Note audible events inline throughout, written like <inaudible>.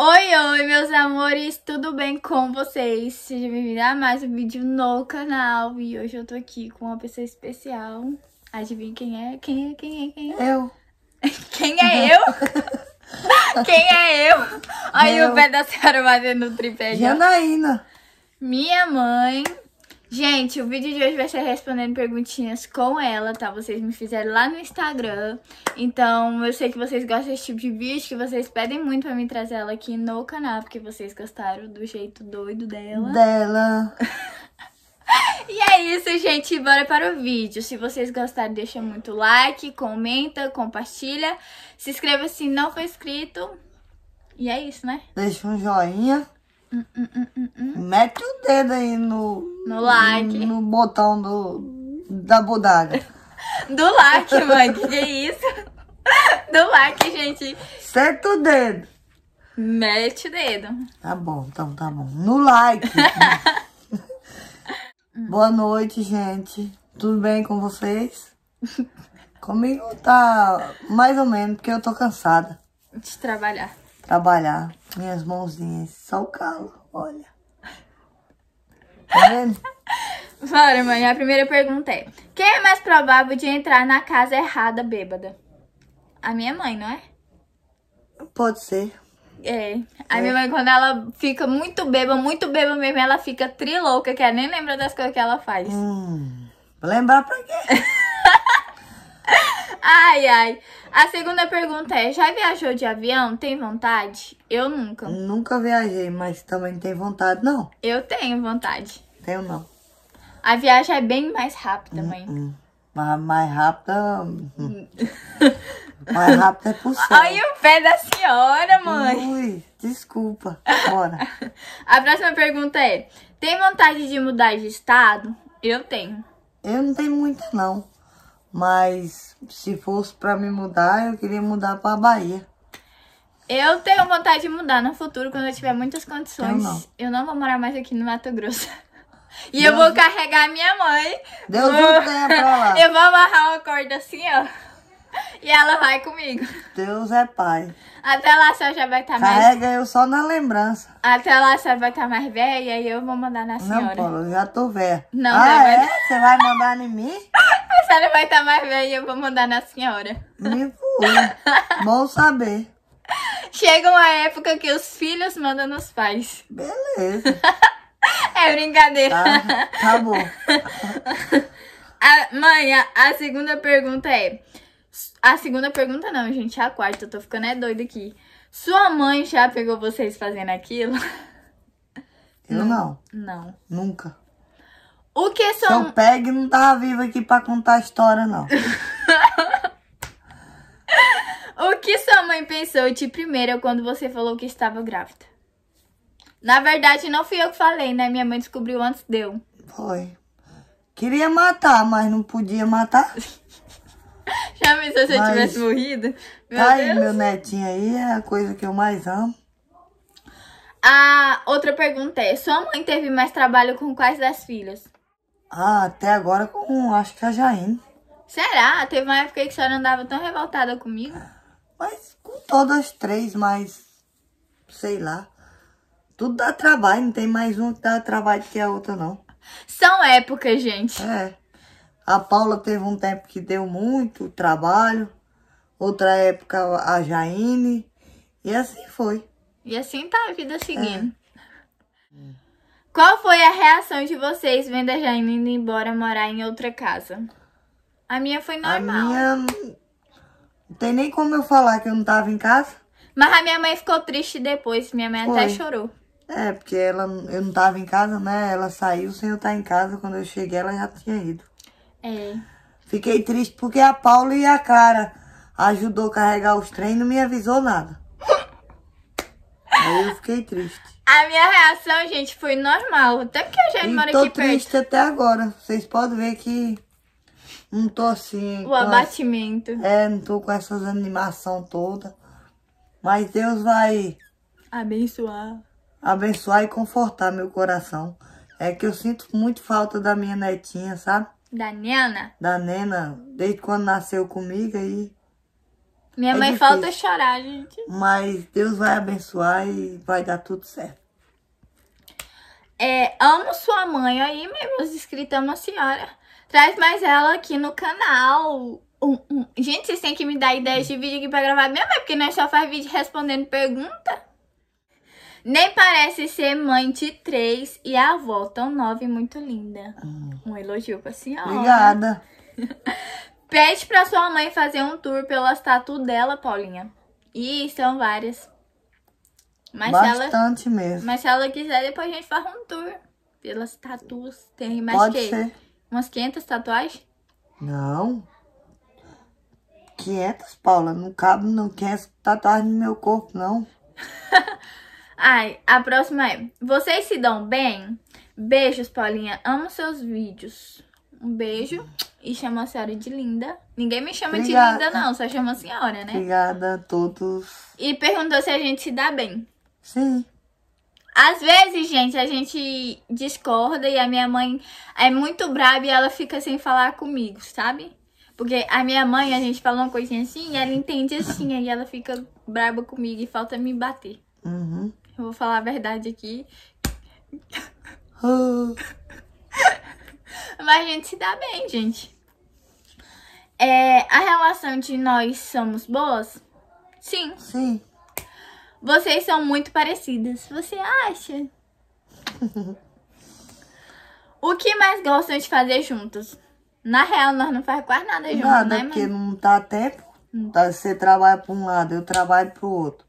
Oi, oi, meus amores, tudo bem com vocês? Seja bem-vindo a mais um vídeo no canal E hoje eu tô aqui com uma pessoa especial Adivinha quem é? Quem é, quem é, quem é? Eu <laughs> Quem é eu? <laughs> quem é eu? Aí o pé da senhora batendo no tripé Janaína Minha mãe Gente, o vídeo de hoje vai ser respondendo perguntinhas com ela, tá? Vocês me fizeram lá no Instagram. Então, eu sei que vocês gostam desse tipo de vídeo, que vocês pedem muito pra me trazer ela aqui no canal, porque vocês gostaram do jeito doido dela. Dela. <laughs> E é isso, gente. Bora para o vídeo. Se vocês gostaram, deixa muito like, comenta, compartilha. Se inscreva se não for inscrito. E é isso, né? Deixa um joinha. Hum hum, hum, hum, hum, Mete o dedo aí no... No like. No, no botão do, da bodada. <laughs> do like, mãe. Que é isso? <laughs> do like, gente. Senta o dedo. Mete o dedo. Tá bom, então tá bom. No like. <laughs> Boa noite, gente. Tudo bem com vocês? Comigo tá mais ou menos, porque eu tô cansada. De trabalhar trabalhar minhas mãozinhas. Só o calo, olha. Tá vendo? <laughs> Bora, mãe. A primeira pergunta é: Quem é mais provável de entrar na casa errada bêbada? A minha mãe, não é? Pode ser. É. A é. minha mãe, quando ela fica muito bêbada, muito bêbada mesmo, ela fica trilouca, que ela nem lembra das coisas que ela faz. Hum, lembrar pra quê? <laughs> Ai, ai. A segunda pergunta é: já viajou de avião? Tem vontade? Eu nunca. Nunca viajei, mas também não tem vontade, não. Eu tenho vontade. Tenho não. A viagem é bem mais rápida, mãe. Hum, hum. Mas mais rápida. Hum. mais rápida é possível. <laughs> Olha o pé da senhora, mãe. Ui, desculpa. Bora. <laughs> A próxima pergunta é: tem vontade de mudar de estado? Eu tenho. Eu não tenho muito, não. Mas se fosse para me mudar, eu queria mudar para Bahia. Eu tenho vontade de mudar no futuro, quando eu tiver muitas condições. Eu não, eu não vou morar mais aqui no Mato Grosso. <laughs> E Deus eu vou carregar minha mãe. Deus vou... não tenha pra lá. <laughs> Eu vou amarrar uma corda assim, ó. E ela vai comigo. Deus é pai. Até lá a senhora já vai estar tá mais... Carrega eu só na lembrança. Até lá a senhora vai estar tá mais velha e eu vou mandar na senhora. Não, Paulo, eu já tô velha. Não, ah, não é? Você vai... vai mandar em mim? <laughs> A senhora vai estar tá mais velha e eu vou mandar na senhora. Me fui. <laughs> Bom saber. Chega uma época que os filhos mandam nos pais. Beleza. <laughs> é brincadeira. Tá, tá bom. A, mãe, a, a segunda pergunta é... A segunda pergunta não, gente, é a quarta. Eu tô ficando é doida aqui. Sua mãe já pegou vocês fazendo aquilo? <laughs> Eu não. Não. Nunca. O que sua... Se eu pegue, não tava viva aqui pra contar a história, não. <laughs> o que sua mãe pensou de primeira quando você falou que estava grávida? Na verdade, não fui eu que falei, né? Minha mãe descobriu antes de eu. Foi. Queria matar, mas não podia matar. <laughs> <laughs> Já pensou se Mas... eu tivesse morrido? Meu tá Deus. aí, meu netinho aí é a coisa que eu mais amo. A outra pergunta é, sua mãe teve mais trabalho com quais das filhas? Ah, até agora com, acho que a Jaine. Será? Teve uma época que a senhora andava tão revoltada comigo? Mas com todas três, mas sei lá. Tudo dá trabalho, não tem mais um que dá trabalho que a outra, não. São épocas, gente. É. A Paula teve um tempo que deu muito trabalho, outra época a Jaine, e assim foi. E assim tá a vida seguindo. É. Qual foi a reação de vocês vendo a Jaine indo embora morar em outra casa? A minha foi normal. A minha... Não tem nem como eu falar que eu não tava em casa. Mas a minha mãe ficou triste depois, minha mãe foi. até chorou. É, porque ela, eu não tava em casa, né? Ela saiu sem eu estar em casa. Quando eu cheguei, ela já tinha ido. É. Fiquei triste porque a Paula e a Cara ajudou a carregar os trem e não me avisou nada. Aí eu fiquei triste. A minha reação, gente, foi normal. Até porque a gente e mora aqui perto. tô triste até agora. Vocês podem ver que não tô assim... O abatimento. As... É, não tô com essas animação toda. Mas Deus vai... Abençoar. Abençoar e confortar meu coração. É que eu sinto muito falta da minha netinha, sabe? Da Nena? Da Nena, desde quando nasceu comigo aí. Minha é mãe difícil. falta chorar, gente. Mas Deus vai abençoar e vai dar tudo certo. É, amo sua mãe aí, meus inscritos, amo a senhora. Traz mais ela aqui no canal. Um, um. Gente, vocês têm que me dar ideias de vídeo aqui pra gravar mesmo é porque nós só faz vídeo respondendo pergunta. Nem parece ser mãe de três e a avó tão nova e muito linda. Hum. Um elogio pra senhora. Obrigada. <laughs> Pede pra sua mãe fazer um tour pelas tatu dela, Paulinha. E são várias. Mas Bastante ela, mesmo. Mas se ela quiser, depois a gente faz um tour pelas tatuas Tem mais Pode que ser. umas 500 tatuagens? Não. 500, Paula. Não cabe, não 500 tatuagens no meu corpo, não. <laughs> Ai, a próxima é: Vocês se dão bem? Beijos, Paulinha. Amo seus vídeos. Um beijo. E chama a senhora de linda. Ninguém me chama Obrigada. de linda, não. Só chama a senhora, né? Obrigada a todos. E perguntou se a gente se dá bem. Sim. Às vezes, gente, a gente discorda e a minha mãe é muito braba e ela fica sem falar comigo, sabe? Porque a minha mãe, a gente fala uma coisinha assim e ela entende assim, aí ela fica braba comigo e falta me bater. Uhum. Eu vou falar a verdade aqui. <laughs> Mas a gente se dá bem, gente. É, a relação de nós somos boas? Sim. Sim. Vocês são muito parecidas. Você acha? <laughs> o que mais gostam de fazer juntos? Na real, nós não fazemos quase nada juntos, nada, né, Nada porque não dá tempo. Hum. Você trabalha para um lado, eu trabalho para o outro.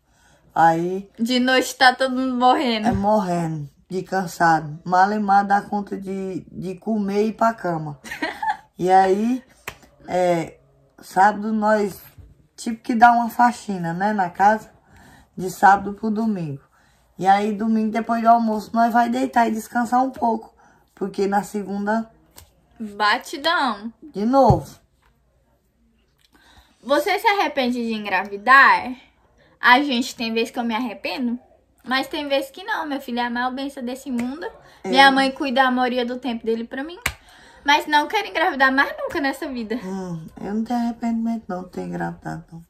Aí. De noite tá todo mundo morrendo. É morrendo, de cansado. Mal e mal dá conta de, de comer e ir pra cama. <laughs> e aí, é, sábado nós, tipo que dá uma faxina, né, na casa, de sábado pro domingo. E aí, domingo, depois do almoço, nós vai deitar e descansar um pouco. Porque na segunda... Batidão. De novo. Você se arrepende de engravidar? A gente tem vezes que eu me arrependo, mas tem vezes que não. Meu filho é a maior benção desse mundo. É. Minha mãe cuida a maioria do tempo dele pra mim. Mas não quero engravidar mais nunca nessa vida. Hum, eu não tenho arrependimento não tenho engravidado.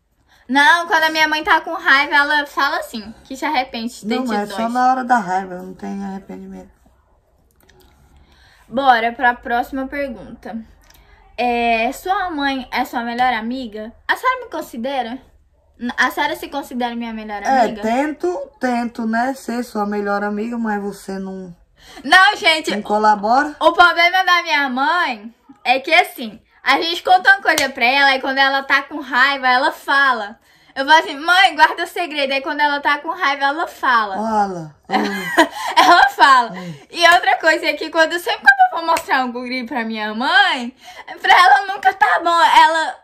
Não. quando a minha mãe tá com raiva, ela fala assim, que se arrepende de Não, é só na hora da raiva, eu não tenho arrependimento. Bora pra próxima pergunta. É, sua mãe é sua melhor amiga? A senhora me considera? A senhora se considera minha melhor é, amiga? É, tento, tento, né, ser sua melhor amiga, mas você não... Não, gente. Não colabora? O, o problema da minha mãe é que, assim, a gente conta uma coisa pra ela e quando ela tá com raiva, ela fala. Eu falo assim, mãe, guarda o segredo. Aí quando ela tá com raiva, ela fala. Fala. <laughs> ela fala. Ai. Hum. E outra coisa é que quando, sempre quando eu vou mostrar um guri pra minha mãe, pra ela nunca tá bom. Ela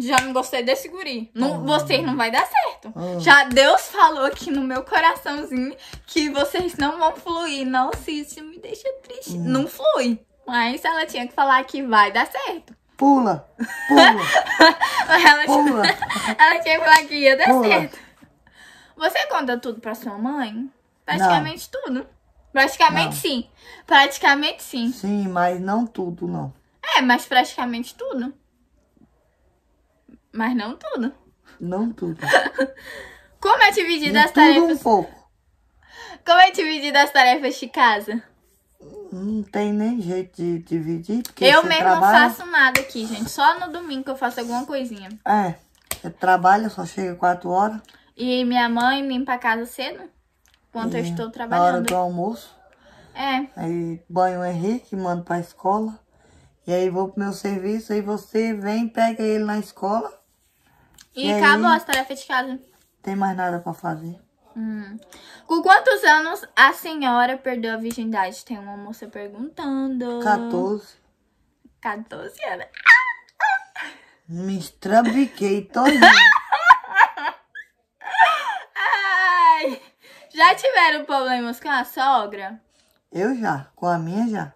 já não gostei desse guri. Não, ah. Vocês não vai dar certo. Ah. Já Deus falou aqui no meu coraçãozinho que vocês não vão fluir. Não, Cício, me deixa triste. Hum. Não flui. Mas ela tinha que falar que vai dar certo. Pula, pula, <laughs> ela, pula. <laughs> ela tinha que falar que ia dar pula. certo. Você conta tudo pra sua mãe? Praticamente não. tudo. Praticamente não. sim. Praticamente sim. Sim, mas não tudo, não. É, mas praticamente tudo. Mas não tudo. Não tudo. <laughs> Como é dividida das as tarefas? Tudo um pouco. Como é dividida as tarefas de casa? Não tem nem jeito de dividir. Porque eu mesmo trabalha... não faço nada aqui, gente. Só no domingo que eu faço alguma coisinha. É. Você trabalha, só chega 4 horas. E minha mãe limpa a casa cedo, enquanto e eu estou trabalhando. Na hora do almoço. É. Aí banho o Henrique, mando pra escola. E aí vou pro meu serviço, aí você vem, pega ele na escola. E, e acabou aí, as tarefas de casa. Tem mais nada pra fazer. Hum. Com quantos anos a senhora perdeu a virgindade? Tem uma moça perguntando. 14. 14 anos. Me estrambiquei todinho. <laughs> Ai, já tiveram problemas com a sogra? Eu já, com a minha já.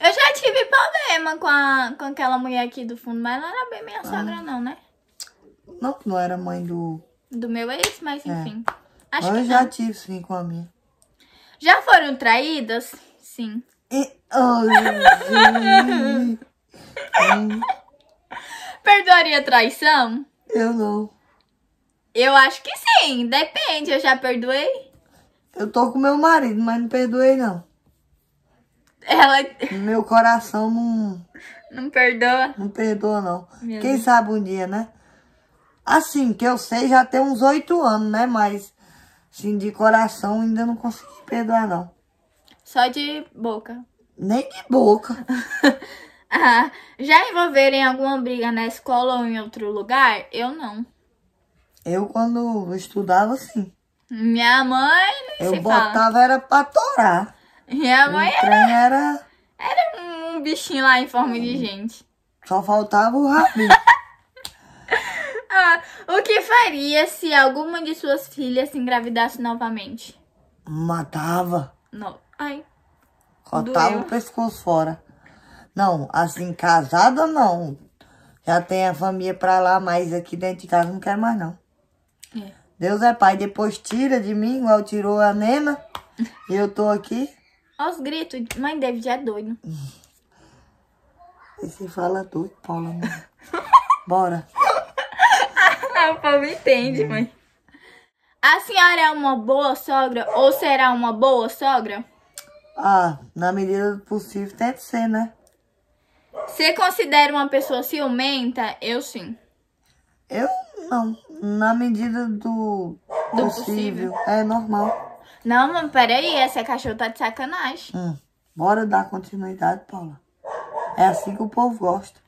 Eu já tive problema com, a, com aquela mulher aqui do fundo, mas ela não era bem minha ah. sogra não, né? Não, que não era mãe do... Do meu ex, mas é. enfim. É. Acho eu que já não. tive sim com a minha. Já foram traídas? Sim. E... Oh, <laughs> Perdoaria a traição? Eu não. Eu acho que sim, depende. Eu já perdoei? Eu tô com meu marido, mas não perdoei, não. Ela... Meu coração não... <laughs> Não perdoa? Não perdoa, não. Meu Quem Deus. sabe um dia, né? Assim, que eu sei já tem uns oito anos, né? Mas, assim, de coração ainda não consegui perdoar, não. Só de boca. Nem de boca. <laughs> ah, já envolveram em alguma briga na escola ou em outro lugar? Eu não. Eu, quando estudava, sim. Minha mãe nem Eu botava fala. era pra torar. Minha mãe o era, era... Era um bichinho lá em forma hum, de uhum. gente. Só faltava o rabinho. <laughs> o que faria se alguma de suas filhas se engravidasse novamente? Matava. Não. Ai. Cortava Doeu. o pescoço fora. Não, assim, casada não. Já tem a família pra lá, mas aqui dentro de casa não quer mais, não. É. Deus é pai, depois tira de mim, igual tirou a Nena. e eu tô aqui. Olha os gritos. Mãe David é doido. se fala doido, Paula. <laughs> Bora o povo entende, mãe. A senhora é uma boa sogra ou será uma boa sogra? Ah, na medida do possível tem que ser, né? Você considera uma pessoa ciumenta? Eu sim. Eu não. Na medida do, do possível. possível. É normal. Não, mas peraí, essa cachorra tá de sacanagem. Hum, bora dar continuidade, Paula. É assim que o povo gosta.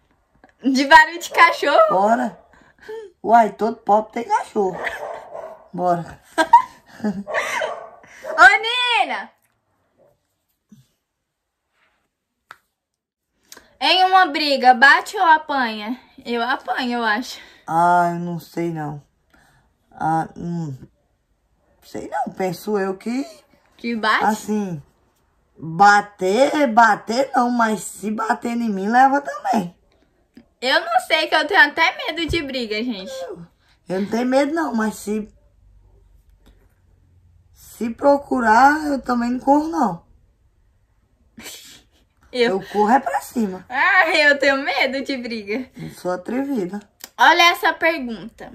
De barulho de cachorro? Bora. Uai, todo pobre tem cachorro. Bora. <laughs> Ô, menina! Em uma briga, bate ou apanha? Eu apanho, eu acho. Ah, eu não sei não. Ah, hum. Sei não, penso eu que... Que bate? Assim, bater, bater não, mas se bater em mim, leva também. Eu não sei, que eu tenho até medo de briga, gente. Eu não tenho medo não, mas se... Se procurar, eu também não corro não. <laughs> Eu, eu corro é pra cima. Ah, eu tenho medo de briga. Eu sou atrevida. Olha essa pergunta.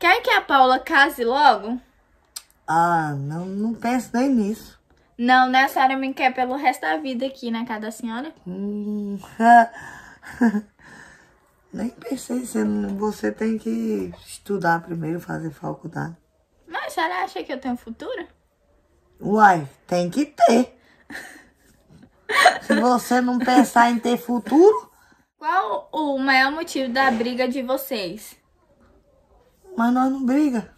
Quer que a Paula case logo? Ah, não, não penso nem nisso. Não, né? A senhora me quer pelo resto da vida aqui na né, casa da senhora? Hum. <laughs> É. Nem pensei, você tem que estudar primeiro, fazer faculdade. Mas a senhora acha que eu tenho futuro? Uai, tem que ter. Se você não pensar em ter futuro... Qual o maior motivo da briga de vocês? Mas nós não briga.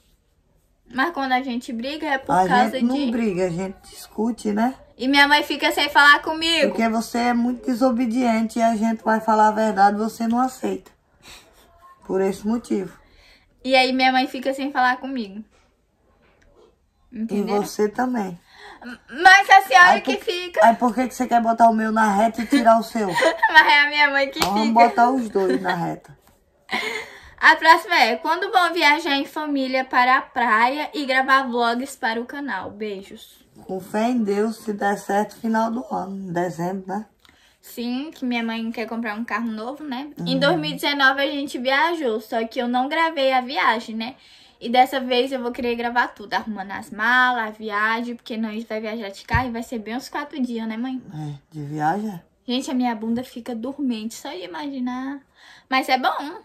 Mas quando a gente briga é por a causa de... A gente não briga, a gente discute, né? E minha mãe fica sem falar comigo. Porque você é muito desobediente e a gente vai falar a verdade, você não aceita. Por esse motivo. E aí minha mãe fica sem falar comigo. Entendeu? E você também. Mas a senhora que fica. Aí por que, que você quer botar o meu na reta e tirar o seu? <laughs> Mas é a minha mãe que fica. Vamos botar os dois na reta. <laughs> A próxima é: quando vão viajar em família para a praia e gravar vlogs para o canal? Beijos. Com fé em Deus, se der certo, final do ano, dezembro, né? Sim, que minha mãe quer comprar um carro novo, né? Uhum. Em 2019 a gente viajou, só que eu não gravei a viagem, né? E dessa vez eu vou querer gravar tudo, arrumando as malas, a viagem, porque nós vai viajar de carro e vai ser bem uns quatro dias, né, mãe? É, de viagem? Gente, a minha bunda fica dormente, só de imaginar. Mas é bom.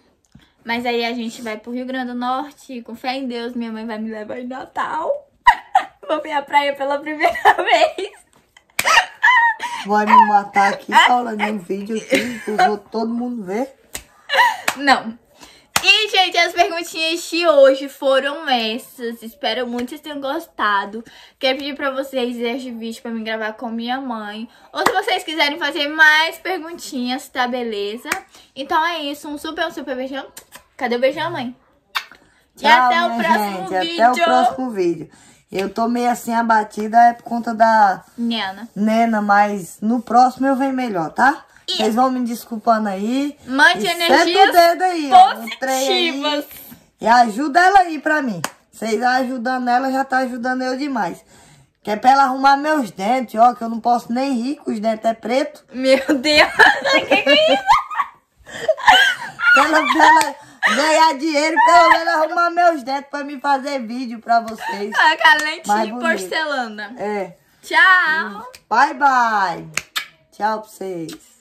Mas aí a gente vai pro Rio Grande do Norte, com fé em Deus, minha mãe vai me levar em Natal. <laughs> Vou ver a praia pela primeira <laughs> vez. Vai me matar aqui falando em vídeo assim, pro todo mundo ver. Não, e, gente, as perguntinhas de hoje foram essas. Espero muito que vocês tenham gostado. Quero pedir pra vocês este vídeo pra me gravar com minha mãe. Ou se vocês quiserem fazer mais perguntinhas, tá beleza? Então é isso. Um super, um super beijão. Cadê o beijão, mãe? Tchau, até o próximo gente, vídeo. Até o próximo vídeo. Eu tô meio assim abatida é por conta da... Nena. Nena, mas no próximo eu venho melhor, tá? Vocês vão me desculpando aí. Mande energia energias o dedo aí, positivas. Aí, e ajuda ela aí pra mim. Vocês ajudando ela, já tá ajudando eu demais. Que é pra ela arrumar meus dentes, ó, que eu não posso nem rir, que os dentes é preto. Meu Deus, <laughs> que que é isso? ela, ganhar dinheiro, pelo menos arrumar meus dentes pra me fazer vídeo pra vocês. Ah, calente e porcelana. É. Tchau. Bye, bye. Tchau pra vocês.